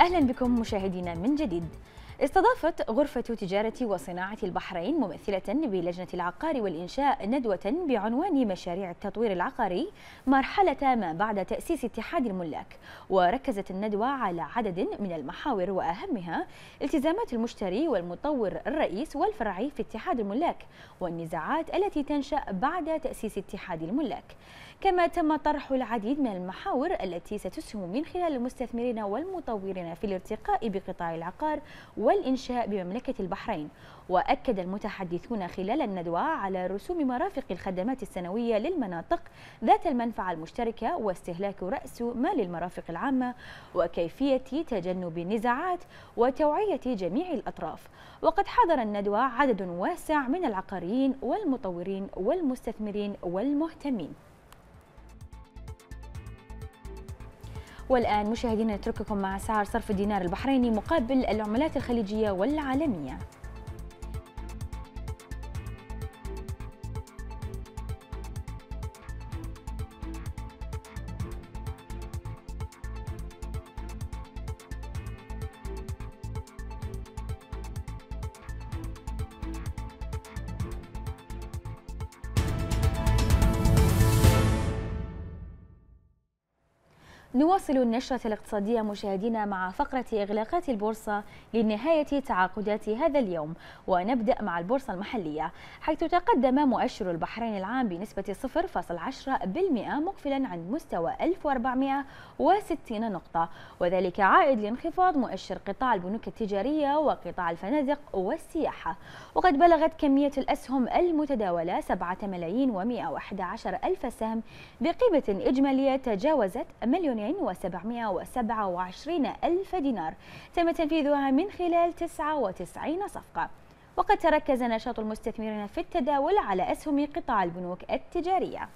أهلا بكم مشاهدينا من جديد استضافت غرفة تجارة وصناعة البحرين ممثلة بلجنة العقار والإنشاء ندوة بعنوان مشاريع التطوير العقاري مرحلة ما بعد تأسيس اتحاد الملاك وركزت الندوة على عدد من المحاور وأهمها التزامات المشتري والمطور الرئيس والفرعي في اتحاد الملاك والنزاعات التي تنشأ بعد تأسيس اتحاد الملاك كما تم طرح العديد من المحاور التي ستسهم من خلال المستثمرين والمطورين في الارتقاء بقطاع العقار والإنشاء بمملكة البحرين وأكد المتحدثون خلال الندوة على رسوم مرافق الخدمات السنوية للمناطق ذات المنفعة المشتركة واستهلاك رأس مال المرافق العامة وكيفية تجنب النزاعات وتوعية جميع الأطراف وقد حضر الندوة عدد واسع من العقاريين والمطورين والمستثمرين والمهتمين والآن مشاهدينا نترككم مع سعر صرف الدينار البحريني مقابل العملات الخليجية والعالمية نواصل النشرة الاقتصادية مشاهدينا مع فقرة إغلاقات البورصة لنهاية تعاقدات هذا اليوم ونبدأ مع البورصة المحلية حيث تقدم مؤشر البحرين العام بنسبة 0.10% مقفلا عند مستوى 1460 نقطة وذلك عائد لانخفاض مؤشر قطاع البنوك التجارية وقطاع الفنادق والسياحة وقد بلغت كمية الأسهم المتداولة 7 ملايين و111 ألف سهم بقيمة إجمالية تجاوزت مليونين و727 ألف دينار تم تنفيذها من خلال 99 صفقة وقد تركز نشاط المستثمرين في التداول على أسهم قطاع البنوك التجارية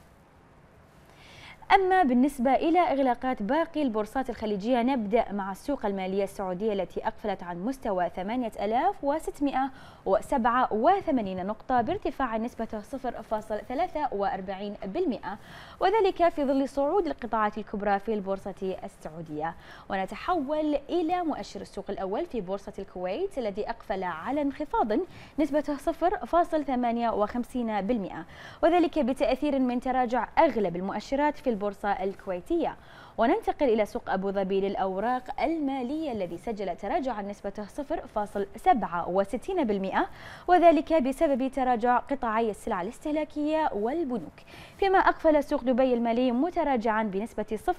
أما بالنسبة إلى إغلاقات باقي البورصات الخليجية نبدأ مع السوق المالية السعودية التي أقفلت عن مستوى 8687 نقطة بارتفاع نسبة 0.43% وذلك في ظل صعود القطاعات الكبرى في البورصة السعودية ونتحول إلى مؤشر السوق الأول في بورصة الكويت الذي أقفل على انخفاض نسبة 0.58% وذلك بتأثير من تراجع أغلب المؤشرات في البورصة الكويتية وننتقل إلى سوق أبو ظبي للأوراق المالية الذي سجل تراجعا نسبته 0.67% وذلك بسبب تراجع قطاعي السلع الاستهلاكية والبنوك فيما أقفل سوق دبي المالي متراجعا بنسبة 0.03%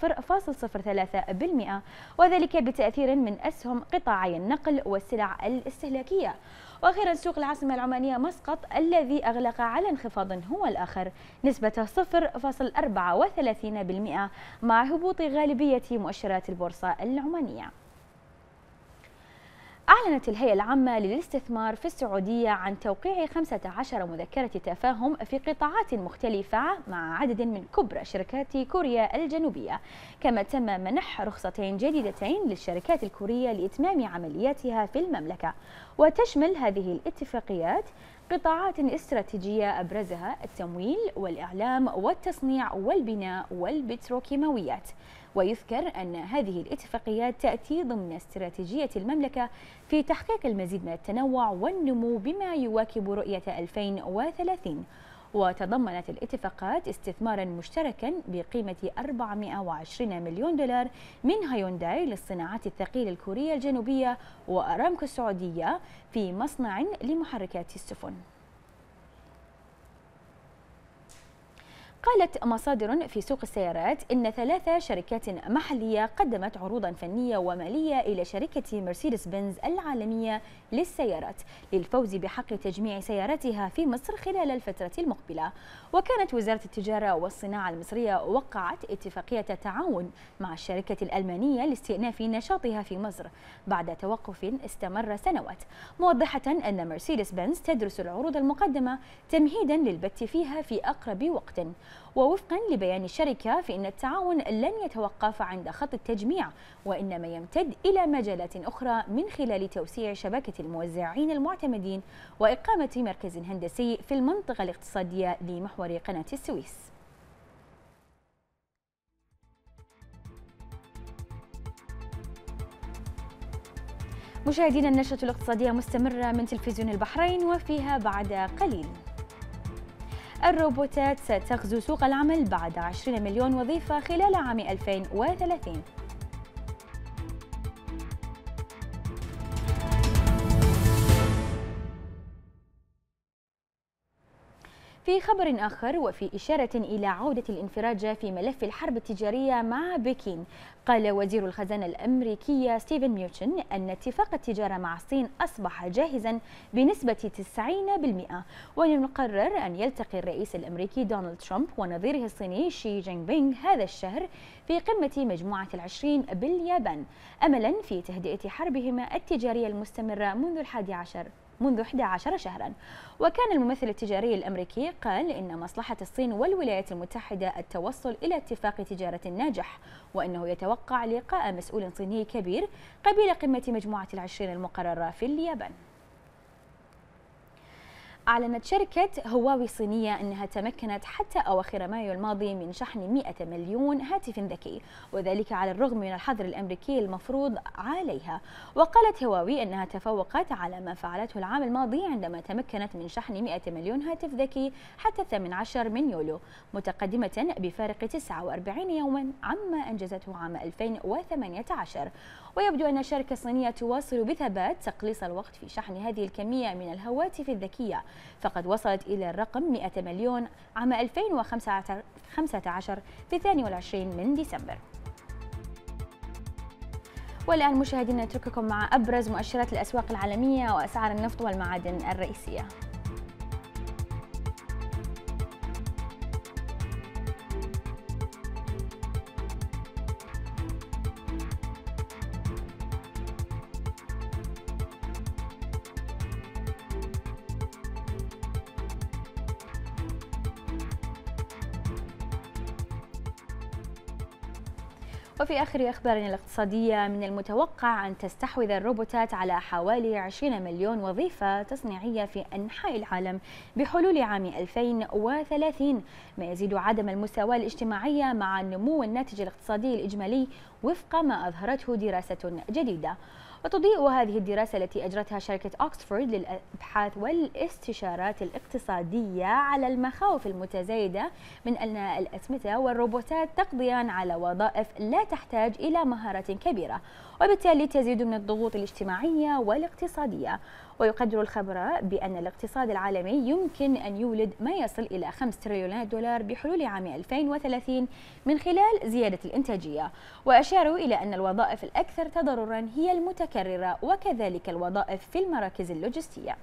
وذلك بتأثير من أسهم قطاعي النقل والسلع الاستهلاكية واخيرا سوق العاصمه العمانيه مسقط الذي اغلق على انخفاض هو الاخر نسبته 0.34% مع هبوط غالبية مؤشرات البورصة العمانية أعلنت الهيئة العامة للاستثمار في السعودية عن توقيع 15 مذكرة تفاهم في قطاعات مختلفة مع عدد من كبرى شركات كوريا الجنوبية كما تم منح رخصتين جديدتين للشركات الكورية لإتمام عملياتها في المملكة وتشمل هذه الاتفاقيات قطاعات استراتيجية أبرزها التمويل والإعلام والتصنيع والبناء والبتروكيماويات ويذكر أن هذه الاتفاقيات تأتي ضمن استراتيجية المملكة في تحقيق المزيد من التنوع والنمو بما يواكب رؤية 2030 وتضمنت الاتفاقات استثمارا مشتركا بقيمة 420 مليون دولار من هيونداي للصناعات الثقيلة الكورية الجنوبية وأرامكو السعودية في مصنع لمحركات السفن قالت مصادر في سوق السيارات إن ثلاث شركات محلية قدمت عروضا فنية ومالية إلى شركة مرسيدس بنز العالمية للسيارات للفوز بحق تجميع سياراتها في مصر خلال الفترة المقبلة وكانت وزارة التجارة والصناعة المصرية وقعت اتفاقية تعاون مع الشركة الألمانية لاستئناف نشاطها في مصر بعد توقف استمر سنوات موضحة أن مرسيدس بنز تدرس العروض المقدمة تمهيدا للبت فيها في أقرب وقت ووفقا لبيان الشركة فإن التعاون لن يتوقف عند خط التجميع وإنما يمتد إلى مجالات أخرى من خلال توسيع شبكة الموزعين المعتمدين وإقامة مركز هندسي في المنطقة الاقتصادية لمحور قناة السويس مشاهدينا النشرة الاقتصادية مستمرة من تلفزيون البحرين وفيها بعد قليل الروبوتات ستغزو سوق العمل بعد 20 مليون وظيفة خلال عام 2030 في خبر آخر وفي إشارة إلى عودة الانفراج في ملف الحرب التجارية مع بكين قال وزير الخزانة الأمريكية ستيفن ميوتشن أن اتفاق التجارة مع الصين أصبح جاهزا بنسبة 90% ويقرر أن يلتقي الرئيس الأمريكي دونالد ترامب ونظيره الصيني شي جين بينغ هذا الشهر في قمة مجموعة العشرين باليابان أملا في تهدئة حربهما التجارية المستمرة منذ الحادي عشر منذ 11 شهرا وكان الممثل التجاري الأمريكي قال إن مصلحة الصين والولايات المتحدة التوصل إلى اتفاق تجارة ناجح وأنه يتوقع لقاء مسؤول صيني كبير قبيل قمة مجموعة العشرين المقررة في اليابان أعلنت شركة هواوي الصينية أنها تمكنت حتى أواخر مايو الماضي من شحن 100 مليون هاتف ذكي وذلك على الرغم من الحظر الأمريكي المفروض عليها وقالت هواوي أنها تفوقت على ما فعلته العام الماضي عندما تمكنت من شحن 100 مليون هاتف ذكي حتى 18 من يوليو متقدمة بفارق 49 يوما عما أنجزته عام 2018 ويبدو أن شركة صينية تواصل بثبات تقليص الوقت في شحن هذه الكمية من الهواتف الذكية فقد وصلت إلى الرقم 100 مليون عام 2015 في 22 من ديسمبر والآن مشاهدينا نترككم مع أبرز مؤشرات الأسواق العالمية وأسعار النفط والمعادن الرئيسية وفي آخر أخبارنا الاقتصادية من المتوقع أن تستحوذ الروبوتات على حوالي 20 مليون وظيفة تصنيعية في أنحاء العالم بحلول عام 2030 ما يزيد عدم المساواة الاجتماعية مع نمو الناتج الاقتصادي الإجمالي وفق ما أظهرته دراسة جديدة وتضيء هذه الدراسة التي أجرتها شركة أكسفورد للأبحاث والاستشارات الاقتصادية على المخاوف المتزايدة من أن الأسمدة والروبوتات تقضيان على وظائف لا تحتاج إلى مهارة كبيرة وبالتالي تزيد من الضغوط الاجتماعية والاقتصادية ويقدر الخبراء بأن الاقتصاد العالمي يمكن أن يولد ما يصل إلى 5 تريليونات دولار بحلول عام 2030 من خلال زيادة الإنتاجية وأشاروا إلى أن الوظائف الأكثر تضررا هي المتكررة وكذلك الوظائف في المراكز اللوجستية